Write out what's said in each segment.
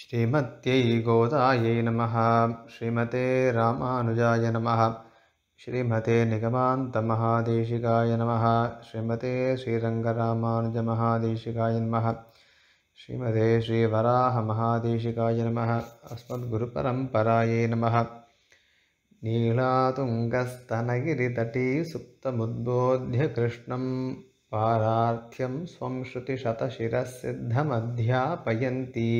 श्रीमत्यै गोदायै नमः श्रीमते रामानुजाय नमः श्रीमते निगमान्तमहादेशिकाय नमः श्रीमते श्रीरङ्गरामानुजमहादेशिकाय नमः श्रीमते श्रीवराहमहादेशिकाय नमः अस्मद्गुरुपरम्परायै नमः नीलातुङ्गस्तनगिरितटीसुप्तमुद्बोध्यकृष्णं स्वं संश्रुतिशतशिरस्सिद्धमध्यापयन्ती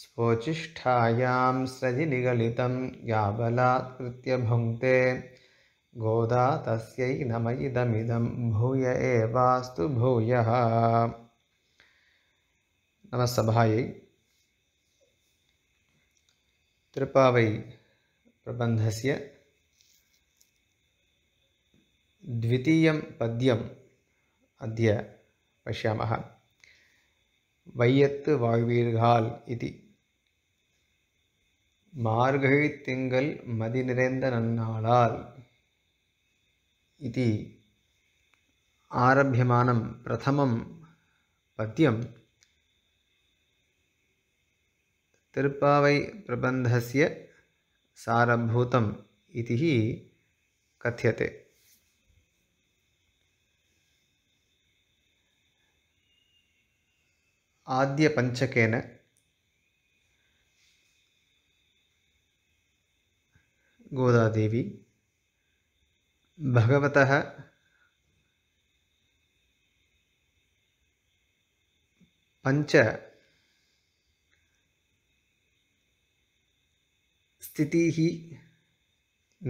स्वोचिष्ठायां स्रजिनिगलितं या बलात्कृत्य भुङ्क्ते गोदा तस्यै नम इदमिदं भूय एवास्तु भूयः नमस्सभायै तृपावै प्रबन्धस्य द्वितीयं पद्यम् अद्य पश्यामः वैयत् वाय्विर्घाल् इति मार्गैतिङ्गल् मदिनिरेन्दनन्नाळाल् इति आरभ्यमानं प्रथमं पत्यं तिरुप्पावै प्रबन्धस्य सारभूतम् इति कथ्यते आद्यपञ्चकेन गोदादेवी भगवत पंच स्थित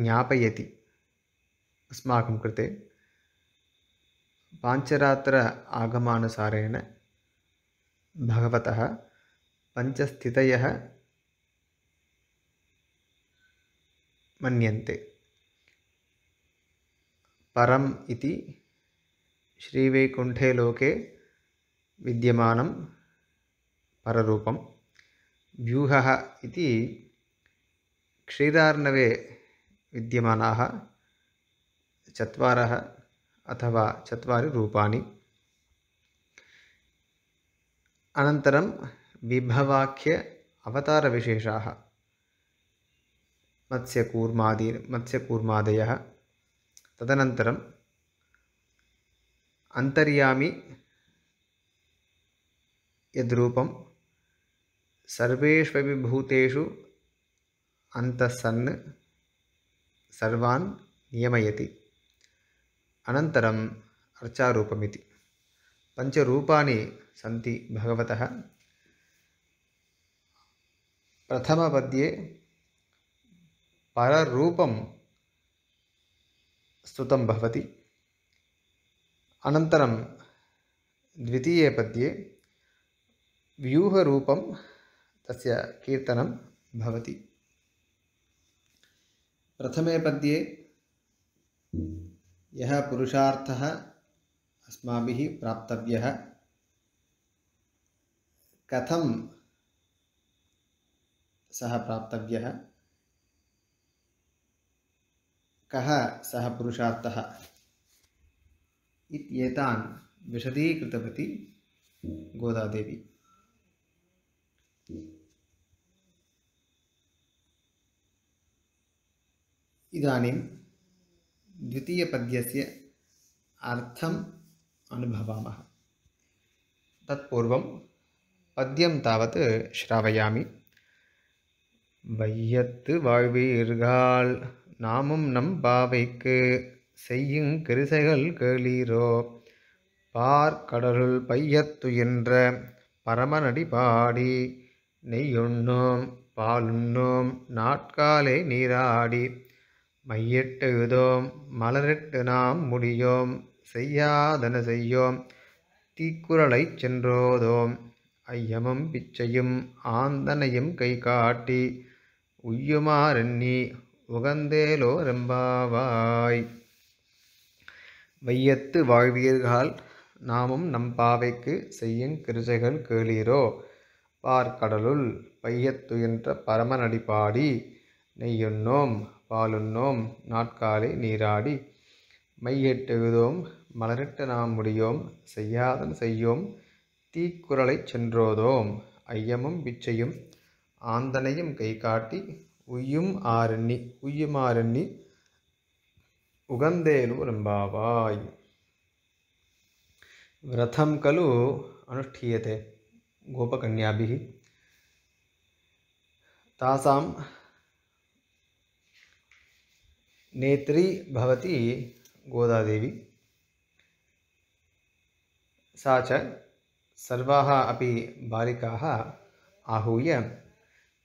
ज्ञापय अस्माकं कृते पाञ्चरात्र आगमानुसारेण भगवतः पञ्चस्थितयः मन्यन्ते परम् इति श्रीवैकुण्ठे लोके विद्यमानं पररूपं व्यूहः इति क्षीरार्णवे विद्यमानाः चत्वारः अथवा चत्वारि रूपाणि अनन्तरं विभवाख्य अवतारविशेषाः मत्स्यकूर्मादी मत्स्यकूर्मादयः तदनन्तरम् अन्तर्यामि यद्रूपं सर्वेष्वपि भूतेषु अन्तःसन् सर्वान् नियमयति अनन्तरम् अर्चारूपमिति पञ्चरूपाणि सन्ति भगवतः प्रथमपद्ये पररूपं स्तुतं भवति अनन्तरं द्वितीये पद्ये व्यूहरूपं तस्य कीर्तनं भवति प्रथमे पद्ये यः पुरुषार्थः अस्माभिः प्राप्तव्यः कथं सः प्राप्तव्यः कः सः पुरुषार्थः इत्येतान् विशदीकृतवती गोदादेवी इदानीं द्वितीयपद्यस्य अर्थम् अनुभवामः तत्पूर्वं पद्यं तावत् श्रावयामि वैयत् वाय्वीर्घाल् நாமும் நம் பாவைக்கு செய்யுங் கிருசைகள் கேளீரோ பார் கடலுள் என்ற பரமநடி பாடி நெய்யுண்ணோம் பாலுண்ணோம் நாட்காலே நீராடி மையிட்டு இதோம் மலரிட்டு நாம் முடியோம் செய்யாதன செய்யோம் தீக்குறளைச் சென்றோதோம் ஐயமும் பிச்சையும் ஆந்தனையும் கை காட்டி உய்யுமாறெண்ணி உகந்தேலோ ரெம்பாவாய் வையத்து வாழ்வீர்கள் நாமும் நம் பாவைக்கு செய்யும் கிருஜைகள் கேளீரோ பார்க்கடலுள் பரம நடிப்பாடி நெய்யுண்ணோம் பாலுண்ணோம் நாட்காலை நீராடி மையெட்டெழுதோம் மலரிட்ட நாம் முடியோம் செய்யாதன் செய்யோம் தீக்குரலை சென்றோதோம் ஐயமும் பிச்சையும் ஆந்தனையும் கை காட்டி உய்யும் ஆரணி உய்யுமாரணி உகந்தேலு రంభావాయ్ వ్రతం ఖలు అనుష్ఠీయతే గోపకన్యాభి తాసాం నేత్రీ భవతి గోదాదేవి సా చ సర్వాः अपि బాలికాः आहूय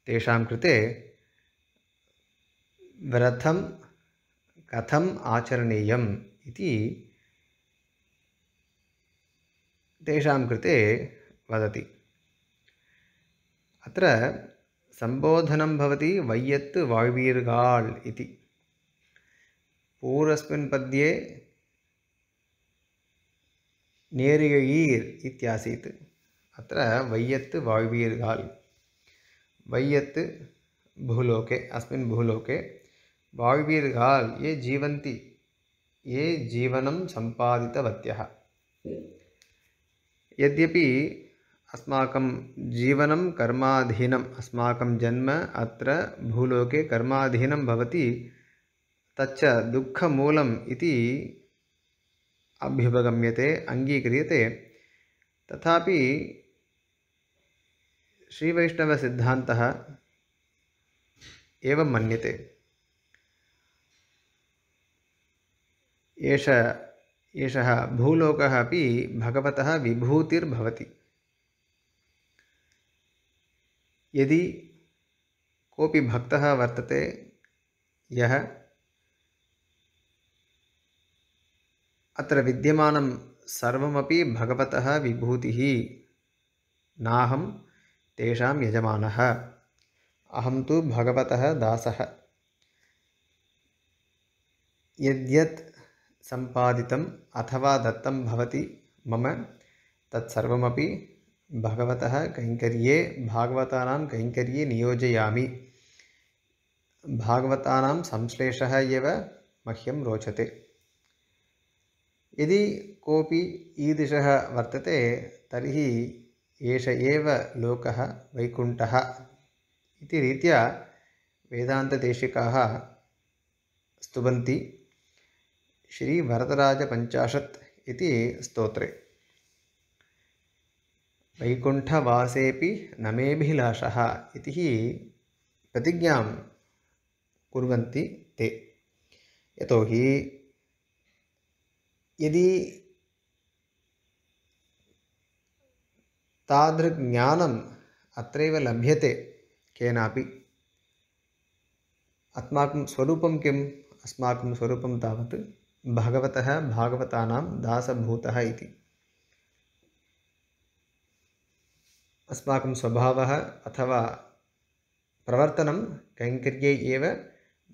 तेषां कृते व्रतं कथम् आचरणीयम् इति तेषां कृते वदति अत्र सम्बोधनं भवति वैयत् वाळ्वीर्गाळ् इति पूर्वस्मिन् पद्ये नेरियीर् इत्यासीत् अत्र वैयत् वाळ्वीर्गाळ् वैयत् भूलोके अस्मिन् भूलोके भाविभिर्गाल् ये जीवंती ये जीवन सम्पादितवत्यः यद्यपि अस्माकं जीवनं कर्माधीनम् अस्माकं जन्म अत्र भूलोके कर्माधीनं भवति तच्च दुःखमूलम् इति अभ्युपगम्यते अङ्गीक्रियते तथापि श्रीवैष्णवसिद्धान्तः एवं मन्यते एष एषः भूलोकः अपि भगवतः विभूतिर्भवति यदि कोऽपि भक्तः वर्तते यः अत्र विद्यमानं सर्वमपि भगवतः विभूतिः नाहं तेषां यजमानः अहं तु भगवतः दासः यद्यत् संपादित अथवा दत्तं भवति मम तत्सर्वमपि भगवतः कैङ्कर्ये भागवतानां कैङ्कर्ये नियोजयामि भागवतानां संश्लेषः एव मह्यं रोचते यदि कोपी ईदृश वर्तते तर्हि एष लोक लोकः वैकुण्ठः इति रीत्या श्रीभरतराजपञ्चाशत् इति स्तोत्रे वैकुण्ठवासेऽपि नमेऽभिलाषः इति प्रतिज्ञां कुर्वन्ति ते यतोहि यदि तादृग्ज्ञानम् अत्रैव लभ्यते केनापि अस्माकं स्वरूपं किम् अस्माकं स्वरूपं तावत् भगवत भागवता दासभूत अस्माक स्वभाव अथवा प्रवर्तन कैङ्कर्ये एव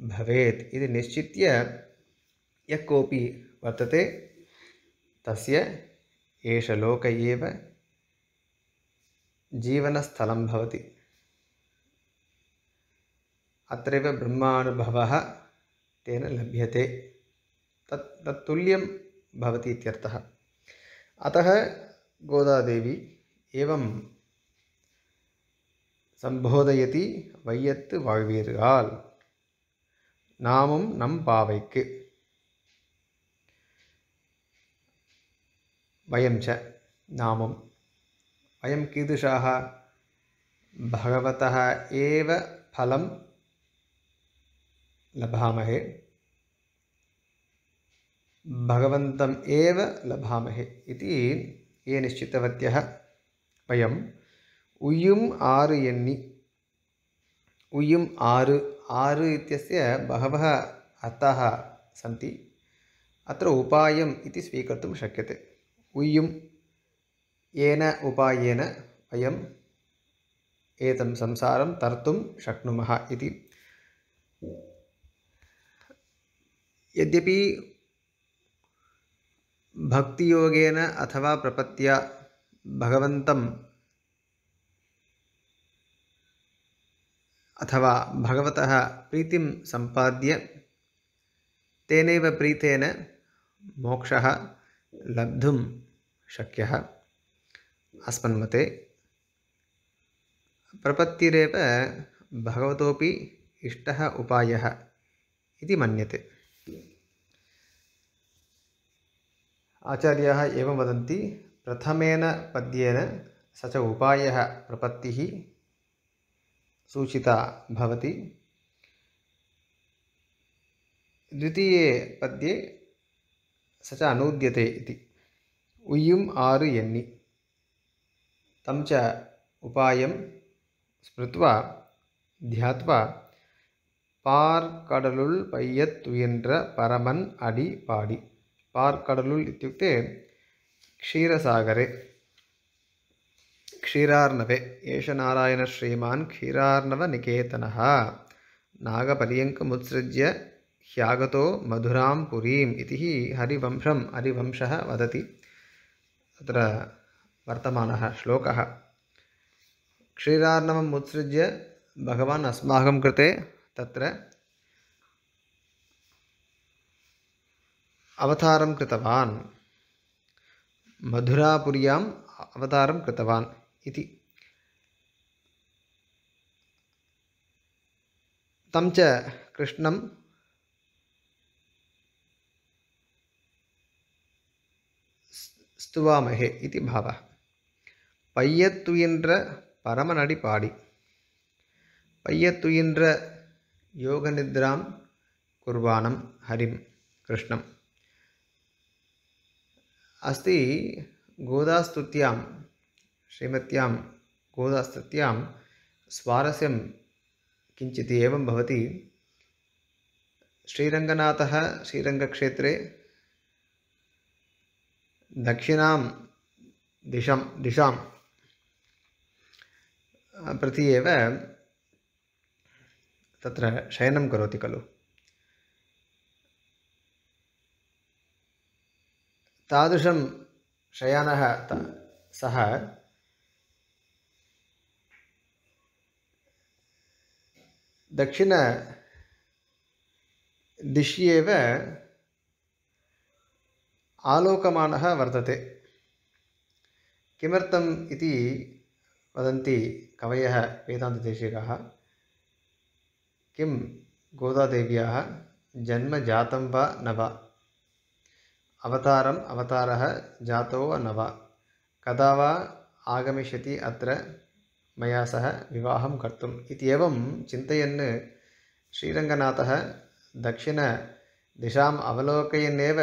भवेत् इति निश्चित्य वर्तते तस्य एष लोक एव जीवनस्थलं भवति अत्रैव ब्रह्मानुभवः तेन लभ्यते तत् तत्तुल्यं भवति इत्यर्थः अतः गोदादेवी एवं சம்போதயதி வையத்து வாழ்வீர்கள் நாமும் நம் பாவைக்கு வயம் ச நாமும் வயம் கீதுஷாக பகவத ஏவ ஃபலம் லபாமகே भगवन्तम् एव लभामहे इति ये निश्चितवत्यः वयम् उयुम् आर् एन्नि उयुम् आर् आर् इत्यस्य बहवः अर्थाः सन्ति अत्र उपायम् इति स्वीकर्तुं शक्यते उयुम् येन उपायेन वयम् एतं संसारं तर्तुं शक्नुमः इति यद्यपि ಭಕ್ತಿಯೋಗೇನ ಅಥವಾ ಪ್ರಪತ್ಯ ಭಗವಂತಂ ಅಥವಾ ಭಗವತಃ ಪ್ರೀತಿಂ ಸಂಪಾದ್ಯ ತೇನೇವ ಪ್ರೀತೇನ ಮೋಕ್ಷ ಲಬ್ಧುಂ ಶಕ್ಯ ಅಸ್ಮನ್ಮತೆ ಪ್ರಪತ್ತಿರೇವ ಭಗವತೋಪಿ ಇಷ್ಟ ಉಪಾಯ ಇತಿ ಮನ್ಯತೆ आचार्याः एवं वदन्ति प्रथमेन पद्येन स च उपायः प्रपत्तिः सूचिता भवति पद्ये स च अनूद्यते इति उय्युम् आरु एन्नि तं च उपायं स्मृत्वा ध्यात्वा பார் கடலுள் பையத் துயன்ற பரமன் அடி पार्कडलुल् इत्युक्ते क्षीरसागरे क्षीरार्णवे एष नारायणश्रीमान् क्षीरार्णवनिकेतनः नागपर्यङ्कमुत्सृज्य ह्यागतो मधुरां पुरीम् इति हरिवंशं हरिवंशः वदति तत्र वर्तमानः श्लोकः क्षीरार्णवम् उत्सृज्य भगवान् अस्माकं कृते तत्र अवतारं कृतवान् मधुरापुर्याम् अवतारं कृतवान् इति तं च कृष्णं स्तुवामहे इति भावः பையத்துயின்ற பரமநடி பாடி பையத்துயின்ற யோகநித்ராம் குர்வானம் ஹரிம் கிருஷ்ணம் अस्ति गोदास्तुत्यां श्रीमत्यां गोदास्तुत्यां स्वारस्यं किञ्चित् एवं भवति श्रीरङ्गनाथः श्रीरङ्गक्षेत्रे दक्षिणां दिशां दिशां प्रति एव तत्र शयनं करोति खलु तादृशं शयानः सः दक्षिणदिशि एव आलोकमानः वर्तते किमर्थम् इति वदन्ति कवयः वेदान्तदेशिकाः किं गोदादेव्याः जन्म जातं वा न वा अवतारम् अवतारः जातो वा न वा कदा वा आगमिष्यति अत्र मया सह विवाहं कर्तुम् इत्येवं चिन्तयन् श्रीरङ्गनाथः दक्षिणदिशाम् अवलोकयन्नेव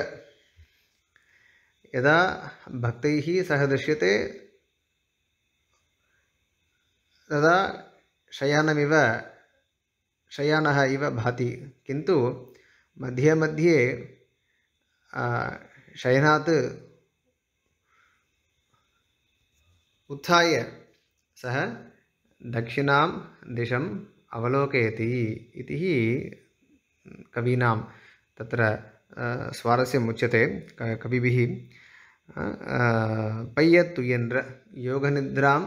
यदा भक्तैः सह दृश्यते तदा शयानमिव शयानः इव भाति किन्तु मध्ये मध्ये शयना उत्थाय सः दक्षिणां कवीना त्र इति कवीनां तत्र कवि कविभिः पय्यत्तुयन्द्र योगनिद्रां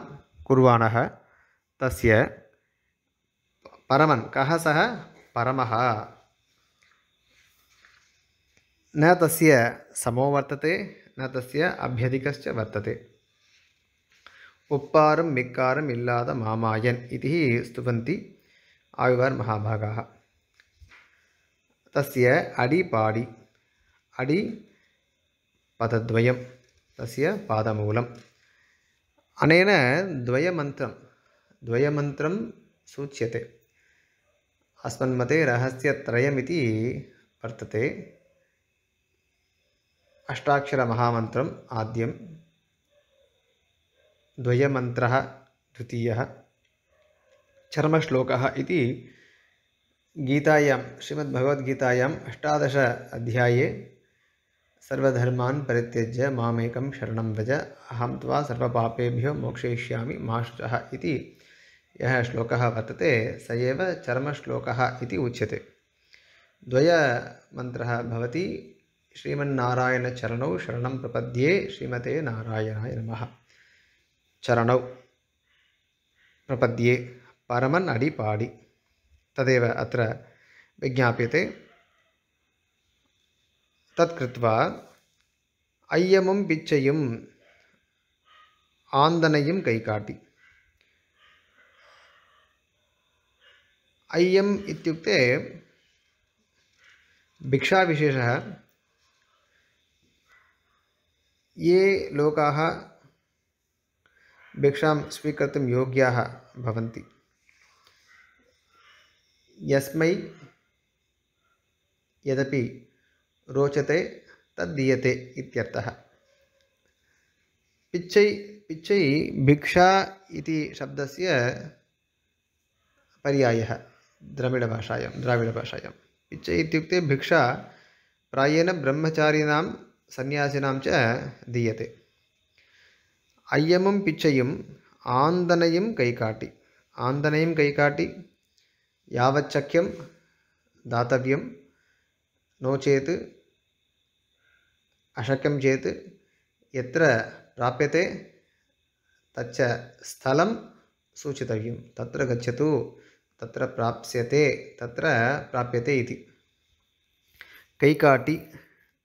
कुर्वाणः तस्य परमन् कः परमः न तस्य समो वर्तते न तस्य अभ्यधिकश्च वर्तते உப்பாரும் மிக்காரும் இல்லாத மாமாயன் இது ஸ்துவந்தி ஆழ்வார் மகாபாகாக தஸ்ய அடி பாடி அடி பதத்வயம் தஸ்ய பாதமூலம் அனேன द्वयमन्त्रं द्वयमन्त्रं सूच्यते अस्मन्मते रहस्यत्रयमिति वर्तते अष्टाक्षरमहामन्त्रम् आद्यं द्वयमन्त्रः द्वितीयः चर्मश्लोकः इति गीतायां श्रीमद्भगवद्गीतायाम् अष्टादश अध्याये सर्वधर्मान् परित्यज्य मामेकं शरणं व्रज अहं त्वा सर्वपापेभ्यो मोक्षयिष्यामि माश्च इति यः श्लोकः वर्तते स एव चर्मश्लोकः इति उच्यते द्वयमन्त्रः भवति ஸ்ரீமன் நாராயண ஸ்ரீமன்னாராயணச்சரணோ சரணம் பிரபத்யே ஸ்ரீமதே நாராயணாய நமக சரணௌ பிரபத்யே பரமன் அடி பாடி ததேவ அத்த விஜாபியத்தை தத்கிருத்வா ஐயமும் பிச்சையும் ஆந்தனையும் கை காட்டி ஐயம் இத்தியுக்தே பிக்ஷா விசேஷ ये लोका भिक्षा स्वीकर्तुं योग्या यस्म यदि रोचते तीयते इत्यर्थः पिच पिच्चै भिक्षा से पर्याय पर्यायः द्रविडभाषायां द्राविडभाषायां पिच्चै भिक्षा प्रायेण ब्रह्मचारीण சந்நியாசினாம் ச தீயதே ஐயமும் பிச்சையும் ஆந்தனையும் கை காட்டி ஆந்தனையும் கை காட்டி யாவச்சக்கியம் தாத்தவியம் நோ சேத் அசக்கியம் சேத் எத்திர பிராப்பியதே தச்ச ஸ்தலம் சூச்சித்தவியம் தத்திர கச்சது தத்திர பிராப்சியதே தத்திர பிராப்பியதே இது கை காட்டி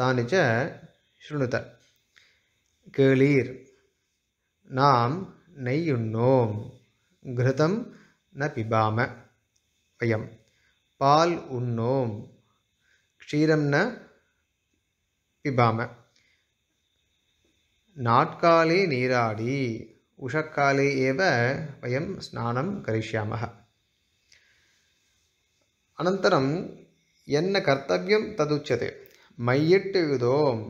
तानि च शृणुत கேளீர் நாம் நெய்யுண்ணோம் கிருதம் ந பிபாம வயம் பால் உண்ணோம் க்ஷீரம் ந பிபாம நாட்காலே நீராடி உஷக்காலே ஏவ வயம் ஸ்நானம் கரிஷ்யாமः அனந்தரம் என்ன கர்த்தவியம் ததுச்சதே मय्यट् युदोम्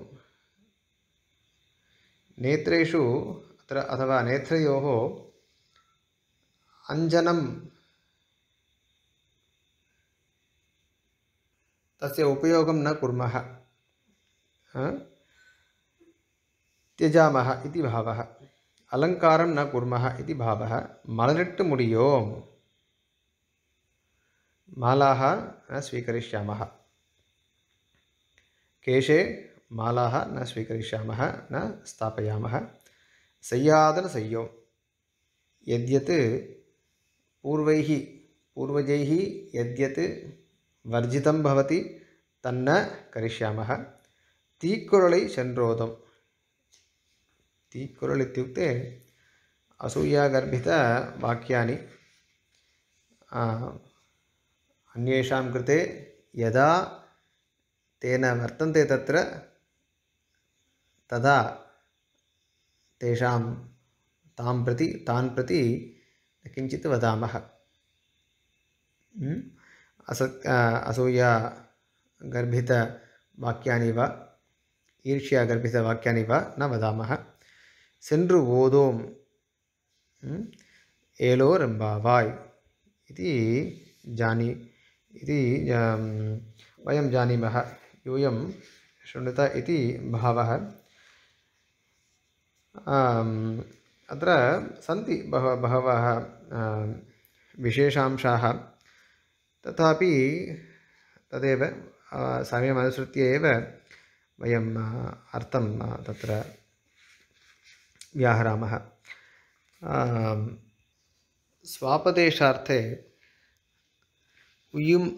अथवा नेत्रो अञ्जनं तस्य उपयोगं न कुर्मः त्यजामः भाव भावः न कुर्मः इति भावः मलनिट्टु मुडियो मालाः केशे माला न स्वीकरिष्यामः न स्थापयामः सय्यादनसय्यो सय्यो पूर्वैः पूर्वजैः यद्यत् वर्जितं भवति तन्न करिष्यामः तीक्कुरळै चन्द्रोदं तीक्कुरळ् इत्युक्ते असूयागर्भितवाक्यानि अन्येषां कृते यदा तेन वर्तन्ते तत्र तदा तेषां तां प्रति तान् प्रति किञ्चित् वदामः अस हम्म? असूया गर्भितवाक्यानि वा ईर्ष्या गर्भितवाक्यानि वा न वदामः सेन्ड्रु ओदोम् हम्म? एलो रम्बावाय् इति जानी इति वयं जानीमः यूय शृणुत भाव अति बह बहव विशेषाशा तथा तदव समयमनुसृत्य एव अर्थ अर्थं तत्र व्याहरामः स्वापदेशार्थे उयुम्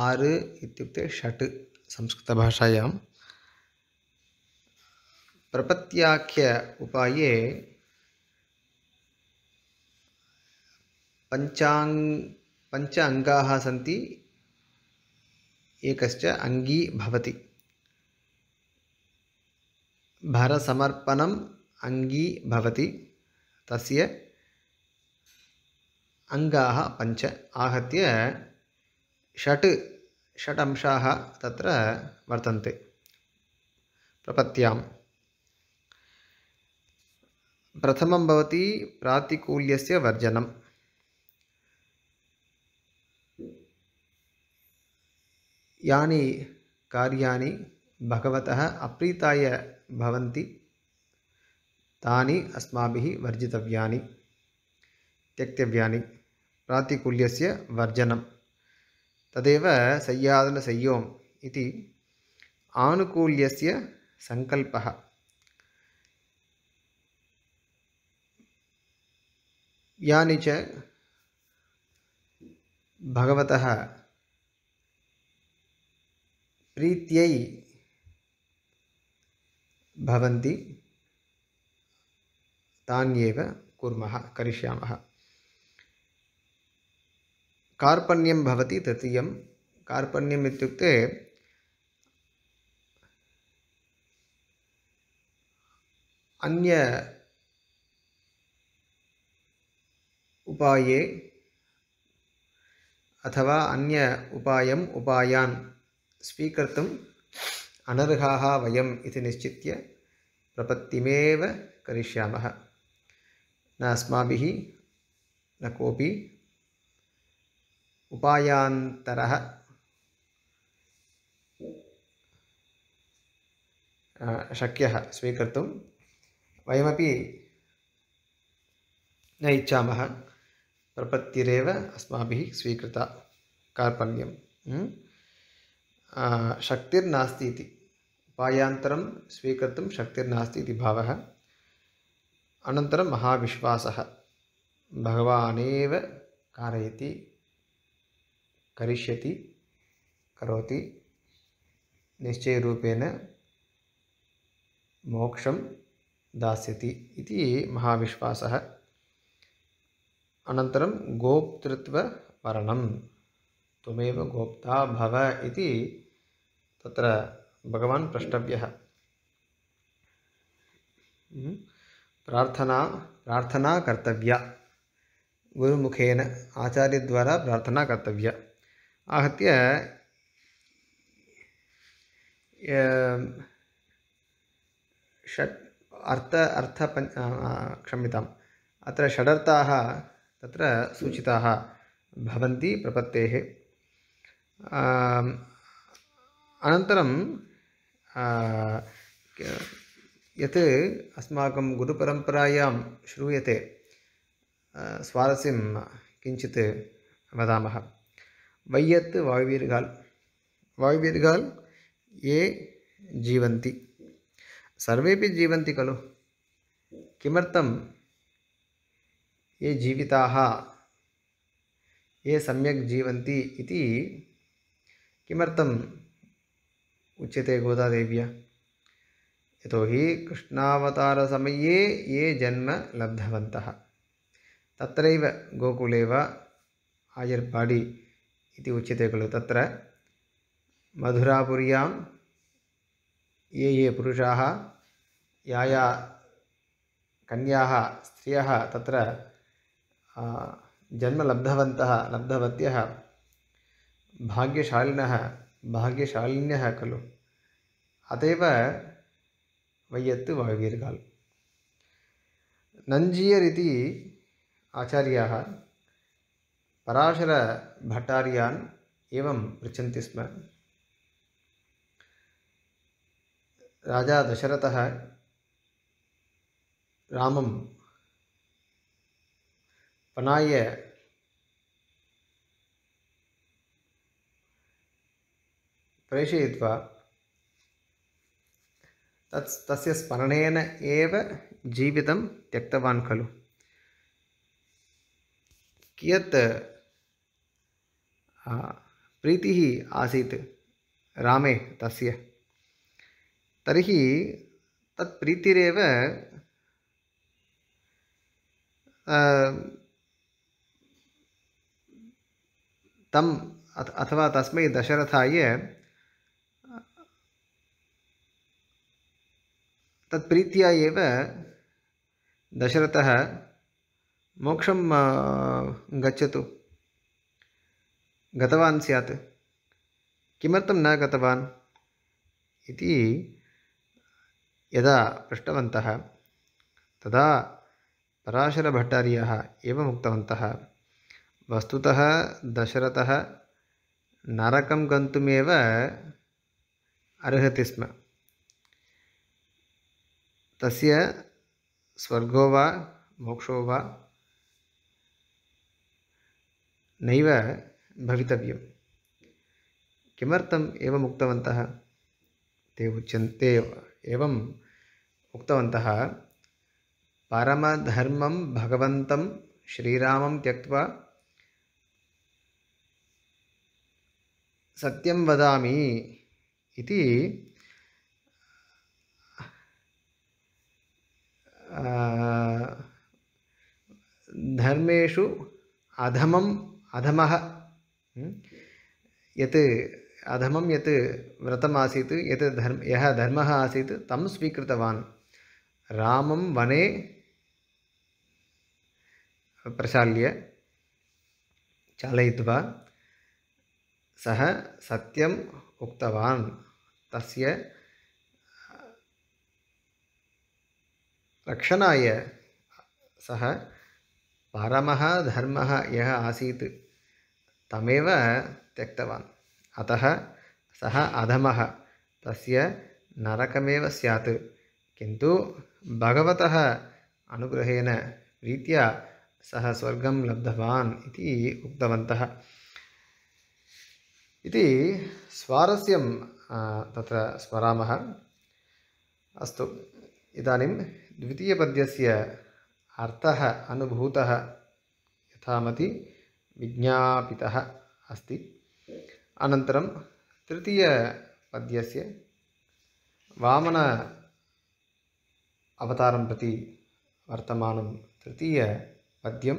आर् इत्युक्ते षट् भाषाया प्रपत्ख्य उपाय पंचांग पंच अंगा सी एक अंगी भवति भरसमर्पण अंगी भवति तस्य अंगा पंच आहत्य षट् षट् अंशाः तत्र वर्तन्ते प्रपत्यां प्रथमं भवति प्रातिकूल्यस्य वर्जनम् यानि कार्याणि भगवतः अप्रीताय भवन्ति तानि अस्माभिः वर्जितव्यानि त्यक्तव्यानि प्रातिकूल्यस्य वर्जनम् तदेव सय्यादनसय्योम् इति आनुकूल्यस्य सङ्कल्पः यानि च भगवतः प्रीत्यै भवन्ति तान्येव कुर्मः करिष्यामः कार्पण्यम भवति तृतीय कार्पण्यम अन्य उपाये अथवा अन्य उपायम उपायान स्वीकर्त अनर्हाः वयम निश्चित प्रपत्तिमेव करिष्यामः न अस्माभिः न कोऽपि उपायान्तरः शक्यः स्वीकर्तुं वयमपि न इच्छामः प्रपत्तिरेव अस्माभिः स्वीकृता कार्पण्यं शक्तिर्नास्ति इति उपायान्तरं स्वीकर्तुं शक्तिर्नास्ति इति भावः अनन्तरं महाविश्वासः भगवानेव कारयति करिष्यति करोति निश्चय रूपेण मोक्षं दास्यति इति महाविश्वासः अनन्तरं गोप्तृत्ववरणं त्वमेव गोप्ता भव इति तत्र भगवान् प्रष्टव्यः प्रार्थना प्रार्थना कर्तव्या गुरुमुखेन आचार्यद्वारा प्रार्थना कर्तव्या आहत्य षट् अर्थ अर्थ क्षम्यताम् अत्र षडर्थाः तत्र सूचिताः भवन्ति प्रपत्तेः अनन्तरं यत् अस्माकं गुरुपरम्परायां श्रूयते स्वारस्यं किञ्चित् वदामः வையத்து வாழ்வீர்கள் வாழ்வீர்கள் ये जीवन्ति सर्वेपि जीवन्ति खलु किमर्थम ये जीविताः ये सम्यक् जीवन्ति इति किमर्थम उच्यते गोदादेव्या कृष्णावतार समये ये जन्म लब्धवन्तः तत्रैव गोकुले वा आयर्पाडी इति उच्यते खलु तत्र मधुरापुर्यां ये ये पुरुषाः या या कन्याः स्त्रियः तत्र जन्म लब्धवन्तः लब्धवत्यः भाग्यशालिनः भाग्यशालिन्यः खलु अत एव वय्यत्तु वायुवीर्गाल् नञ्जीयरिति आचार्याः पराशरभट्टार्यान् एवं पृच्छन्ति स्म राजा दशरथः रामं पनाय प्रेषयित्वा तत् तस्य स्मरणेन एव जीवितं त्यक्तवान् खलु कियत् हाँ, प्रीतिः आसीत् रामे तस्य तर्हि तत् प्रीतिरेव तम् अथवा तस्मै दशरथाय तत्प्रीत्या एव दशरथः मोक्षं गच्छतु गतवान् स्यात् किमर्थं न गतवान् इति यदा पृष्टवन्तः तदा पराशरभट्टार्याः एवम् उक्तवन्तः वस्तुतः दशरथः नरकं गन्तुमेव अर्हति स्म तस्य स्वर्गो वा मोक्षो वा नैव भवितव्यं किमर्थम् एवम् उक्तवन्तः ते उच्यन्ते एवम् उक्तवन्तः परमधर्मं भगवन्तं श्रीरामं त्यक्त्वा सत्यं वदामि इति धर्मेषु अधमम् अधमः हम्म? यत् अधमं यत् व्रतम् आसीत् यत् धर्म यः धर्मः आसीत् तं स्वीकृतवान् रामं वने प्रशाल्य चालयित्वा सः सत्यम् उक्तवान् तस्य रक्षणाय सः परमः धर्मः यः आसीत् तमेव त्यक्तवान् अतः सः अधमः तस्य नरकमेव स्यात् किन्तु भगवतः अनुग्रहेण रीत्या सः स्वर्गं लब्धवान् इति उक्तवन्तः इति स्वारस्यं तत्र स्मरामः अस्तु इदानीं द्वितीयपद्यस्य अर्थः अनुभूतः यथामति विज्ञापितः अस्ति अनन्तरं तृतीयपद्यस्य वामन अवतारं प्रति वर्तमानं तृतीयपद्यं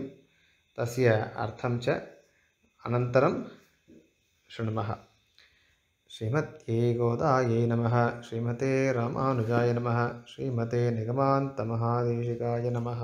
तस्य अर्थं च अनन्तरं शृणुमः श्रीमत्यै गोदायै नमः श्रीमते रामानुजाय नमः श्रीमते निगमान्तमहादेशिकाय नमः